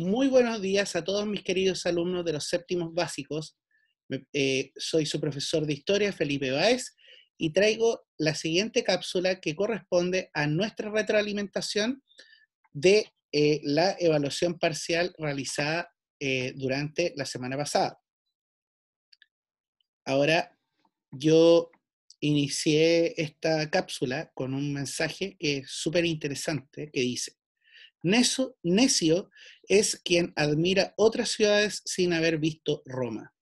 Muy buenos días a todos mis queridos alumnos de los séptimos básicos. Eh, soy su profesor de historia, Felipe Báez, y traigo la siguiente cápsula que corresponde a nuestra retroalimentación de eh, la evaluación parcial realizada eh, durante la semana pasada. Ahora, yo inicié esta cápsula con un mensaje que es súper interesante que dice, necio es quien admira otras ciudades sin haber visto Roma.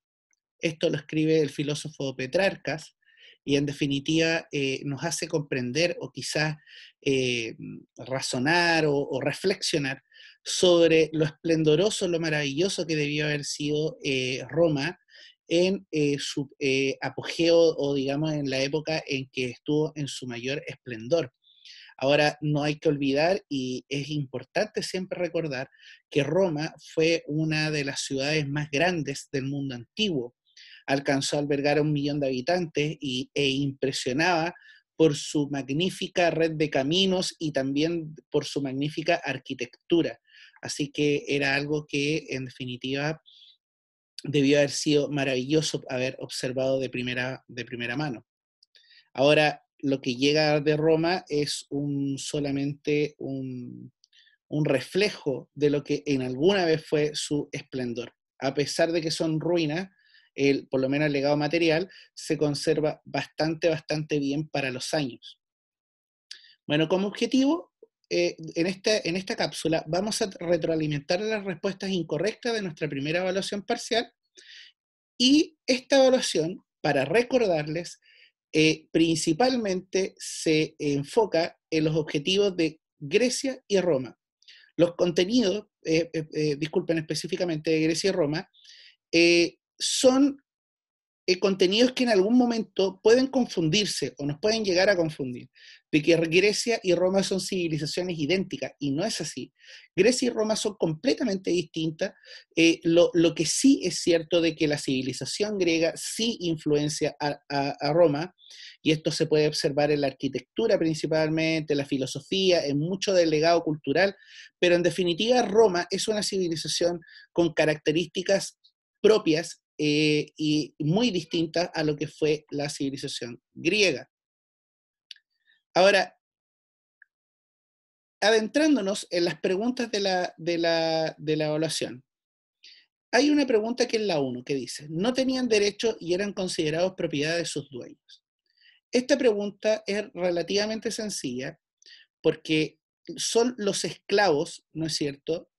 Esto lo escribe el filósofo Petrarcas y en definitiva eh, nos hace comprender o quizás eh, razonar o, reflexionar sobre lo esplendoroso, lo maravilloso que debió haber sido eh, Roma en su apogeo o digamos en la época en que estuvo en su mayor esplendor. Ahora, no hay que olvidar, y es importante siempre recordar, que Roma fue una de las ciudades más grandes del mundo antiguo. Alcanzó a albergar a un millón de habitantes e impresionaba por su magnífica red de caminos y también por su magnífica arquitectura. Así que era algo que, en definitiva, debió haber sido maravilloso haber observado de primera, de primera mano. Ahora, lo que llega de Roma es solamente un, reflejo de lo que en alguna vez fue su esplendor. A pesar de que son ruinas, el, por lo menos el legado material se conserva bastante, bastante bien para los años. Bueno, como objetivo, eh, en esta cápsula vamos a retroalimentar las respuestas incorrectas de nuestra primera evaluación parcial y esta evaluación, para recordarles, eh, principalmente se enfoca en los objetivos de Grecia y Roma. Los contenidos, eh, eh, disculpen específicamente de Grecia y Roma, son contenidos que en algún momento pueden confundirse o nos pueden llegar a confundir, de que Grecia y Roma son civilizaciones idénticas, y no es así. Grecia y Roma son completamente distintas. Eh, lo, que sí es cierto de que la civilización griega sí influencia a, a Roma, y esto se puede observar en la arquitectura principalmente, en la filosofía, en mucho del legado cultural, pero en definitiva Roma es una civilización con características propias eh, y muy distinta a lo que fue la civilización griega. Ahora, adentrándonos en las preguntas de la, de la evaluación, hay una pregunta que es la 1, que dice, no tenían derecho y eran considerados propiedad de sus dueños. Esta pregunta es relativamente sencilla porque son los esclavos, ¿no es cierto?,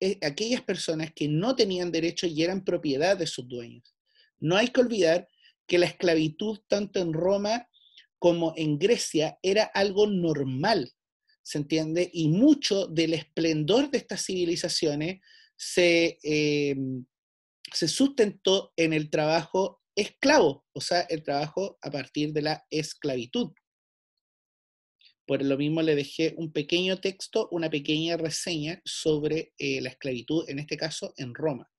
eh, aquellas personas que no tenían derecho y eran propiedad de sus dueños. No hay que olvidar que la esclavitud tanto en Roma como en Grecia era algo normal, ¿se entiende? Y mucho del esplendor de estas civilizaciones se, eh, se sustentó en el trabajo esclavo, o sea, el trabajo a partir de la esclavitud. Por lo mismo le dejé un pequeño texto, una pequeña reseña sobre eh, la esclavitud, en este caso en Roma.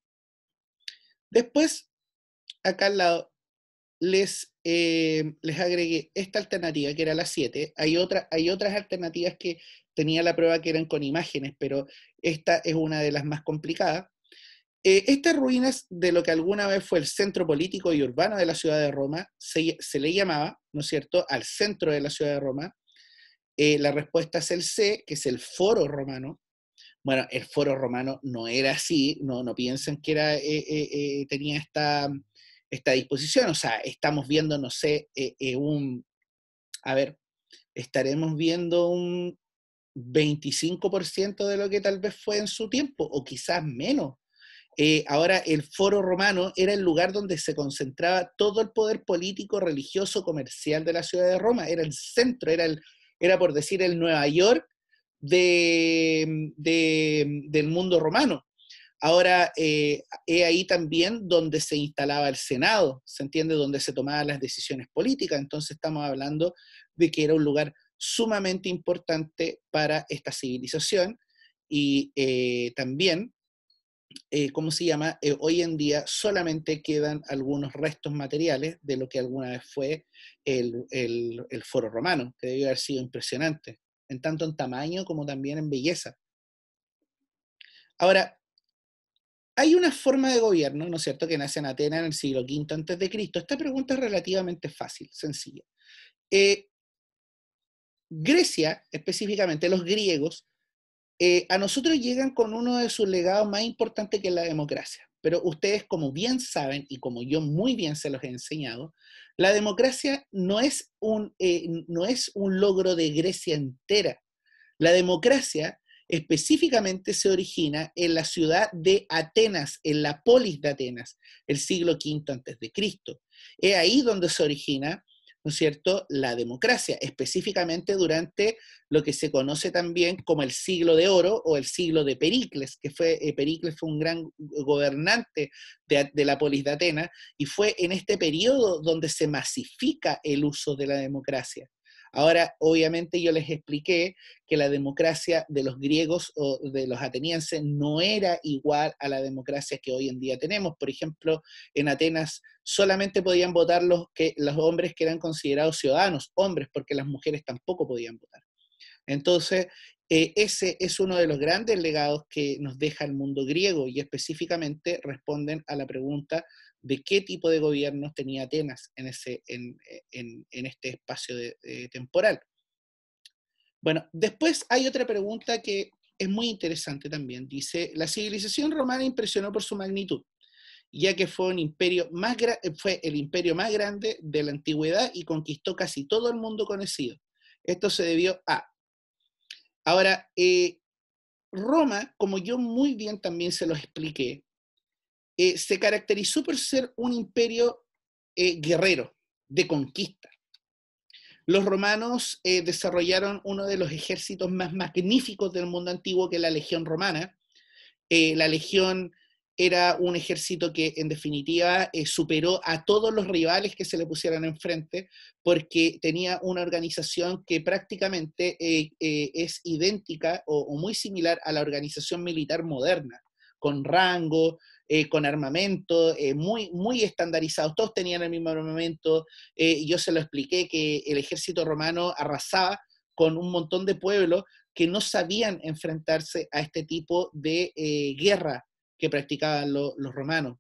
Después, acá al lado, les, eh, les agregué esta alternativa, que era la 7. Hay, hay otras alternativas que tenía la prueba que eran con imágenes, pero esta es una de las más complicadas. Eh, estas ruinas de lo que alguna vez fue el centro político y urbano de la ciudad de Roma, se, se, le llamaba, ¿no es cierto?, al centro de la ciudad de Roma, eh, la respuesta es el C, que es el foro romano. Bueno, el foro romano no era así, no, no piensen que era, eh, eh, tenía esta, esta disposición, o sea, estamos viendo, no sé, un, a ver, estaremos viendo un 25% de lo que tal vez fue en su tiempo, o quizás menos. ahora, el foro romano era el lugar donde se concentraba todo el poder político, religioso, comercial de la ciudad de Roma, era el centro, era el, era por decir el Nueva York del mundo romano. Ahora, eh, es ahí también donde se instalaba el Senado, ¿se entiende? Donde se tomaban las decisiones políticas. Entonces estamos hablando de que era un lugar sumamente importante para esta civilización y eh, también como eh, ¿cómo se llama? Eh, hoy en día solamente quedan algunos restos materiales de lo que alguna vez fue el, foro romano, que debió haber sido impresionante, en tanto en tamaño como también en belleza. Ahora, hay una forma de gobierno, ¿no es cierto?, que nace en Atenas en el siglo V antes de Cristo. Esta pregunta es relativamente fácil, sencilla. Eh, Grecia, específicamente los griegos, eh, a nosotros llegan con uno de sus legados más importantes que la democracia. Pero ustedes, como bien saben, y como yo muy bien se los he enseñado, la democracia no es un, eh, no es un logro de Grecia entera. La democracia específicamente se origina en la ciudad de Atenas, en la polis de Atenas, el siglo V antes de Cristo. Es ahí donde se origina ¿no es cierto?, la democracia, específicamente durante lo que se conoce también como el siglo de oro o el siglo de Pericles, que fue, eh, Pericles fue un gran gobernante de, de, la polis de Atenas, y fue en este periodo donde se masifica el uso de la democracia, Ahora, obviamente yo les expliqué que la democracia de los griegos o de los atenienses no era igual a la democracia que hoy en día tenemos. Por ejemplo, en Atenas solamente podían votar los, que, los hombres que eran considerados ciudadanos, hombres, porque las mujeres tampoco podían votar. Entonces, eh, ese es uno de los grandes legados que nos deja el mundo griego y específicamente responden a la pregunta de qué tipo de gobiernos tenía Atenas en, ese, en, este espacio eh, temporal. Bueno, después hay otra pregunta que es muy interesante también. Dice, la civilización romana impresionó por su magnitud, ya que fue, un imperio más eh, fue el imperio más grande de la antigüedad y conquistó casi todo el mundo conocido. Esto se debió a Ahora, eh, Roma, como yo muy bien también se lo expliqué, eh, se caracterizó por ser un imperio eh, guerrero, de conquista. Los romanos desarrollaron uno de los ejércitos más magníficos del mundo antiguo, que es la legión romana. la legión era un ejército que en definitiva eh, superó a todos los rivales que se le pusieran enfrente porque tenía una organización que prácticamente eh, eh, es idéntica o, muy similar a la organización militar moderna, con rango, con armamento, muy, muy estandarizados, todos tenían el mismo armamento. yo se lo expliqué que el ejército romano arrasaba con un montón de pueblos que no sabían enfrentarse a este tipo de guerra que practicaban los romanos.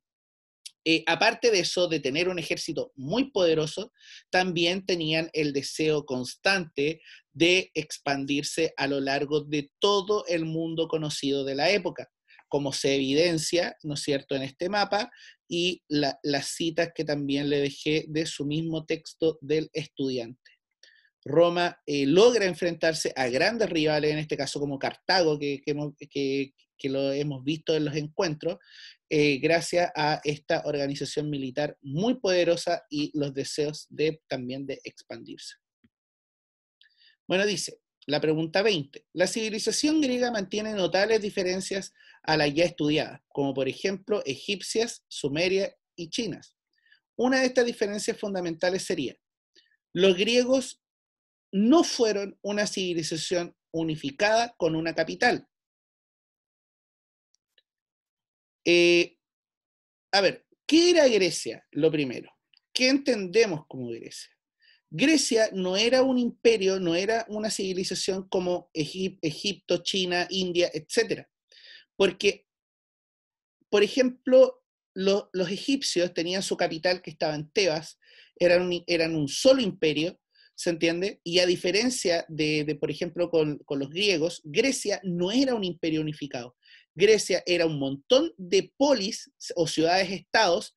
Eh, aparte de eso, de tener un ejército muy poderoso, también tenían el deseo constante de expandirse a lo largo de todo el mundo conocido de la época, como se evidencia, ¿no es cierto?, en este mapa y las citas que también le dejé de su mismo texto del estudiante. Roma eh, logra enfrentarse a grandes rivales, en este caso como Cartago, que, que, lo hemos visto en los encuentros, eh, gracias a esta organización militar muy poderosa y los deseos de, también de expandirse. Bueno, dice, la pregunta 20. La civilización griega mantiene notables diferencias a las ya estudiadas, como por ejemplo egipcias, sumeria y chinas. Una de estas diferencias fundamentales sería, los griegos no fueron una civilización unificada con una capital. Eh, a ver, ¿qué era Grecia? Lo primero, ¿qué entendemos como Grecia? Grecia no era un imperio, no era una civilización como Egipto, China, India, etc. Porque, por ejemplo, los egipcios tenían su capital que estaba en Tebas, eran un solo imperio, ¿se entiende? Y a diferencia de, por ejemplo, con, los griegos, Grecia no era un imperio unificado. Grecia era un montón de polis o ciudades-estados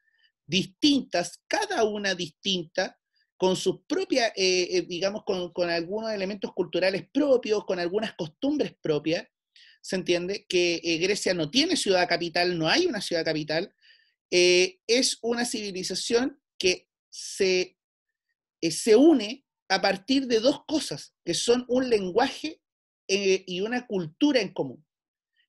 distintas, cada una distinta, con sus propias, eh, eh, digamos, con, algunos elementos culturales propios, con algunas costumbres propias, ¿se entiende? Que eh, Grecia no tiene ciudad capital, no hay una ciudad capital, es una civilización que se, se une a partir de dos cosas, que son un lenguaje eh, y una cultura en común.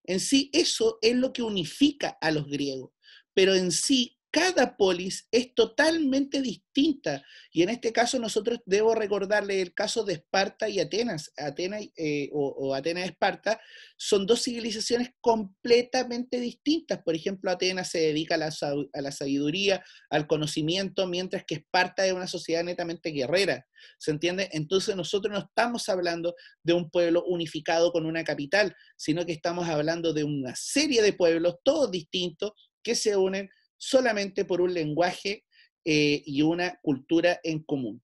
En sí, eso es lo que unifica a los griegos, pero en sí cada polis es totalmente distinta. Y en este caso nosotros debo recordarle el caso de Esparta y Atenas. Atenas eh, o, Atenas-Esparta son dos civilizaciones completamente distintas. Por ejemplo, Atenas se dedica a la, a la sabiduría, al conocimiento, mientras que Esparta es una sociedad netamente guerrera. ¿Se entiende? Entonces nosotros no estamos hablando de un pueblo unificado con una capital, sino que estamos hablando de una serie de pueblos, todos distintos, que se unen solamente por un lenguaje eh, y una cultura en común.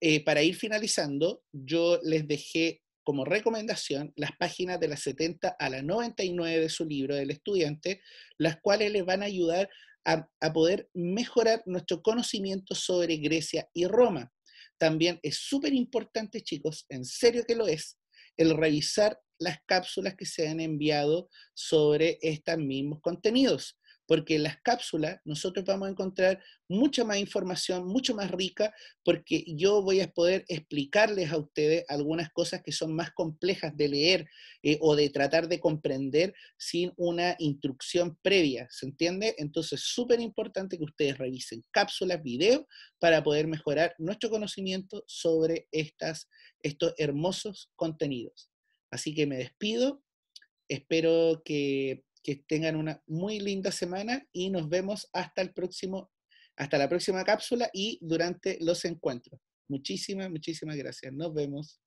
Eh, para ir finalizando, yo les dejé como recomendación las páginas de las 70 a la 99 de su libro del estudiante, las cuales les van a ayudar a, a poder mejorar nuestro conocimiento sobre Grecia y Roma. También es súper importante, chicos, en serio que lo es, el revisar las cápsulas que se han enviado sobre estos mismos contenidos, porque en las cápsulas nosotros vamos a encontrar mucha más información, mucho más rica, porque yo voy a poder explicarles a ustedes algunas cosas que son más complejas de leer eh, o de tratar de comprender sin una instrucción previa, ¿se entiende? Entonces, súper importante que ustedes revisen cápsulas, videos, para poder mejorar nuestro conocimiento sobre estas, estos hermosos contenidos. Así que me despido, espero que, tengan una muy linda semana y nos vemos hasta el próximo, hasta la próxima cápsula y durante los encuentros. Muchísimas, muchísimas gracias. Nos vemos.